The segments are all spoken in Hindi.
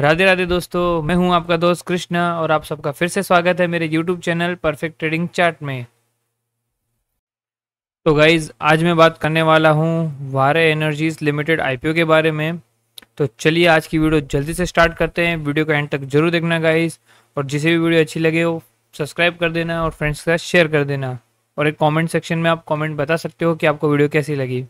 राधे राधे दोस्तों मैं हूं आपका दोस्त कृष्णा और आप सबका फिर से स्वागत है मेरे YouTube channel perfect trading chart में तो गाइज आज मैं बात करने वाला हूं वारे एनर्जीज लिमिटेड आईपीओ के बारे में तो चलिए आज की वीडियो जल्दी से स्टार्ट करते हैं वीडियो को एंड तक जरूर देखना गाइज और जिसे भी वीडियो अच्छी लगे वो सब्सक्राइब कर देना और फ्रेंड्स के साथ शेयर कर देना और एक कॉमेंट सेक्शन में आप कॉमेंट बता सकते हो कि आपको वीडियो कैसी लगी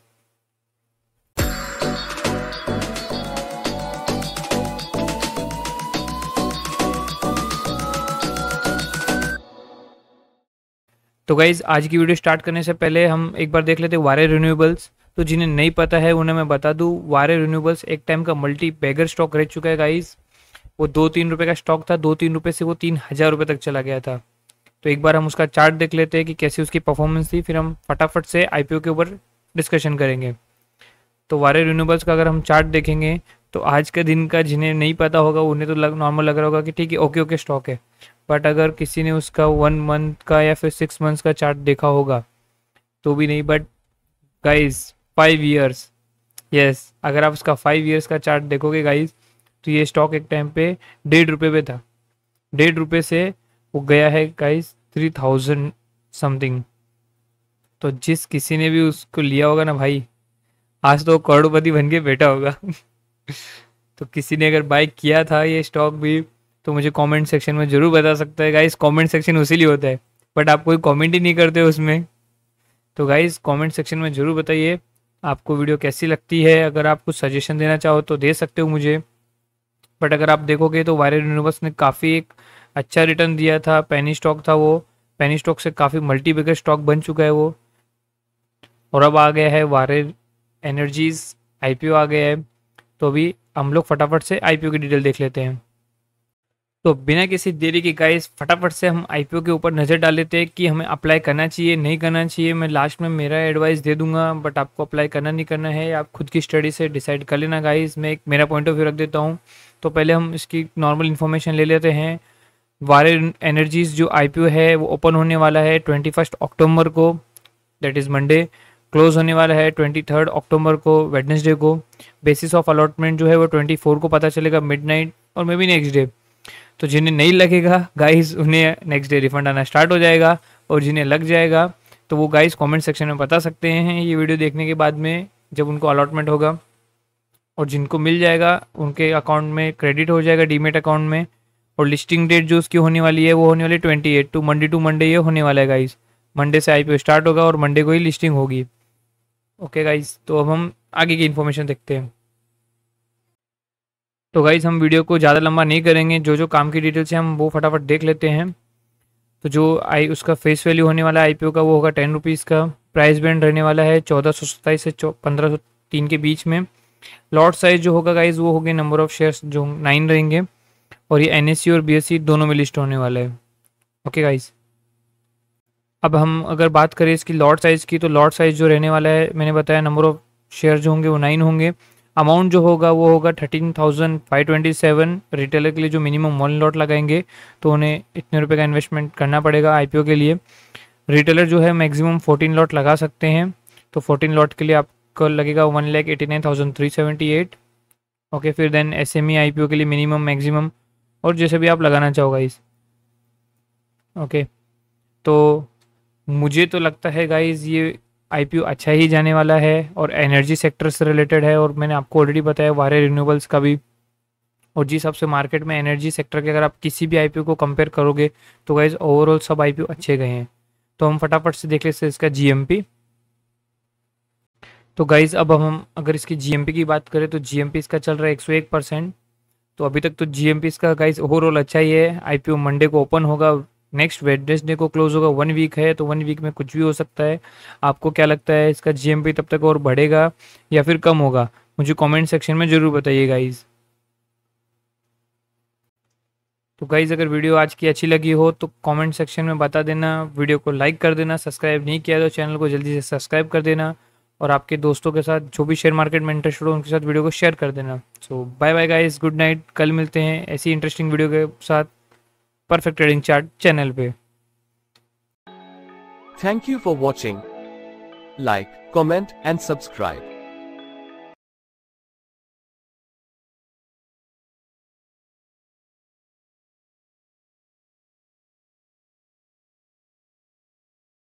तो गाइज आज की वीडियो स्टार्ट करने से पहले हम एक बार देख लेते हैं वारे रिन्यूएबल्स तो जिन्हें नहीं पता है उन्हें मैं बता दूँ वारे रिन्यूएबल्स एक टाइम का मल्टी बैगर स्टॉक रह चुका है गाइज वो दो तीन रुपये का स्टॉक था दो तीन रुपये से वो तीन हज़ार रुपये तक चला गया था तो एक बार हम उसका चार्ट देख लेते हैं कि कैसी उसकी परफॉर्मेंस थी फिर हम फटाफट से आई के ऊपर डिस्कशन करेंगे तो वारे रिन्यूएबल्स का अगर हम चार्ट देखेंगे तो आज के दिन का जिन्हें नहीं पता होगा उन्हें तो लग नॉर्मल लग रहा होगा कि ठीक है ओके ओके स्टॉक है बट अगर किसी ने उसका वन मंथ का या फिर सिक्स मंथ्स का चार्ट देखा होगा तो भी नहीं but guys five years yes अगर आप उसका फाइव ईयर्स का चार्ट देखोगे गाइज तो ये स्टॉक एक टाइम पे डेढ़ रुपये पे था डेढ़ रुपये से वो गया है गाइज थ्री थाउजेंड समथिंग तो जिस किसी ने भी उसको लिया होगा ना भाई आज तो करोड़पति बन के बैठा होगा तो किसी ने अगर बाइक किया था ये स्टॉक भी तो मुझे कमेंट सेक्शन में ज़रूर बता सकते हैं गाइस कमेंट सेक्शन उसी लिए होता है बट आप कोई कमेंट ही नहीं करते उसमें तो गाइस कमेंट सेक्शन में ज़रूर बताइए आपको वीडियो कैसी लगती है अगर आप कुछ सजेशन देना चाहो तो दे सकते हो मुझे बट अगर आप देखोगे तो वायरल यूनिवर्स ने काफ़ी एक अच्छा रिटर्न दिया था पेनी स्टॉक था वो पेनी स्टॉक से काफ़ी मल्टी स्टॉक बन चुका है वो और अब आ गया है वायरल एनर्जीज आई आ गया है तो अभी हम लोग फटाफट से आई की डिटेल देख लेते हैं तो बिना किसी देरी के गाइस फटाफट से हम आईपीओ के ऊपर नज़र डाल लेते हैं कि हमें अप्लाई करना चाहिए नहीं करना चाहिए मैं लास्ट में मेरा एडवाइस दे दूंगा बट आपको अप्लाई करना नहीं करना है आप खुद की स्टडी से डिसाइड कर लेना गाइस मैं एक मेरा पॉइंट ऑफ व्यू रख देता हूँ तो पहले हम इसकी नॉर्मल इन्फॉर्मेशन ले लेते हैं वारे एनर्जीज जो आई है वो ओपन होने वाला है ट्वेंटी अक्टूबर को दैट इज़ मंडे क्लोज होने वाला है ट्वेंटी थर्ड अक्टूबर को वेडनेसडे को बेसिस ऑफ अलॉटमेंट जो है वो ट्वेंटी फोर को पता चलेगा मिडनाइट और मे बी नेक्स्ट डे तो जिन्हें नहीं लगेगा गाइस उन्हें नेक्स्ट डे रिफंड आना स्टार्ट हो जाएगा और जिन्हें लग जाएगा तो वो गाइस कमेंट सेक्शन में बता सकते हैं ये वीडियो देखने के बाद में जब उनको अलॉटमेंट होगा और जिनको मिल जाएगा उनके अकाउंट में क्रेडिट हो जाएगा डीमेट अकाउंट में और लिस्टिंग डेट जो उसकी होने वाली है वो होने वाली है twenty eight to Monday to Monday ये होने वाला है गाइस मंडे से आई स्टार्ट होगा और मंडे को ही लिस्टिंग होगी ओके गाइस तो अब हम आगे की इन्फॉर्मेशन देखते हैं तो गाइज़ हम वीडियो को ज़्यादा लंबा नहीं करेंगे जो जो काम की डिटेल्स है हम वो फटाफट देख लेते हैं तो जो आई उसका फेस वैल्यू होने वाला है आई का वो होगा टेन रुपीज़ का प्राइस बैंड रहने वाला है चौदह सौ सत्ताईस से पंद्रह सौ तीन के बीच में लॉट साइज जो होगा गाइज वो होगी नंबर ऑफ शेयर्स जो नाइन रहेंगे और ये एन e और बी e दोनों में लिस्ट होने वाला है ओके गाइज अब हम अगर बात करें इसकी लॉट साइज़ की तो लॉट साइज़ जो रहने वाला है मैंने बताया नंबर ऑफ शेयर जो होंगे वो नाइन होंगे अमाउंट जो होगा वो होगा thirteen thousand five twenty seven retailer के लिए जो मिनिमम वन लॉट लगाएंगे तो उन्हें इतने रुपए का इन्वेस्टमेंट करना पड़ेगा आईपीओ के लिए रिटेलर जो है मैक्सिमम फोर्टीन लॉट लगा सकते हैं तो फोर्टीन लॉट के लिए आपको लगेगा one lakh eighty nine thousand three seventy eight okay फिर then S M E I P O के लिए मिनिमम मैक्सिमम और जैसे भी आप लगाना चाहो इस ओके तो मुझे तो लगता है गाइज ये आई अच्छा ही जाने वाला है और एनर्जी सेक्टर से रिलेटेड है और मैंने आपको ऑलरेडी बताया वारे रिन्यूबल्स का भी और जिस हिसाब से मार्केट में एनर्जी सेक्टर के अगर आप किसी भी आई को कंपेयर करोगे तो गाइज ओवरऑल सब आई अच्छे गए हैं तो हम फटाफट से देख लेते हैं इसका जी तो गाइज अब हम अगर इसकी जी की बात करें तो जी इसका चल रहा है एक तो अभी तक तो जी इसका गाइज ओवरऑल अच्छा ही है आई मंडे को ओपन होगा नेक्स्ट वेडनेसडे को क्लोज होगा वन वीक है तो वन वीक में कुछ भी हो सकता है आपको क्या लगता है इसका जीएमपी तब तक और बढ़ेगा या फिर कम होगा मुझे कमेंट सेक्शन में ज़रूर बताइए गाइज तो गाइज अगर वीडियो आज की अच्छी लगी हो तो कमेंट सेक्शन में बता देना वीडियो को लाइक कर देना सब्सक्राइब नहीं किया तो चैनल को जल्दी से सब्सक्राइब कर देना और आपके दोस्तों के साथ जो भी शेयर मार्केट में इंटरेस्टेड हो उनके साथ वीडियो को शेयर कर देना so bye bye guys good night कल मिलते हैं ऐसी इंटरेस्टिंग वीडियो के साथ परफेक्ट ट्रेडिंग चार्ट चैनल पे thank you for watching like comment and subscribe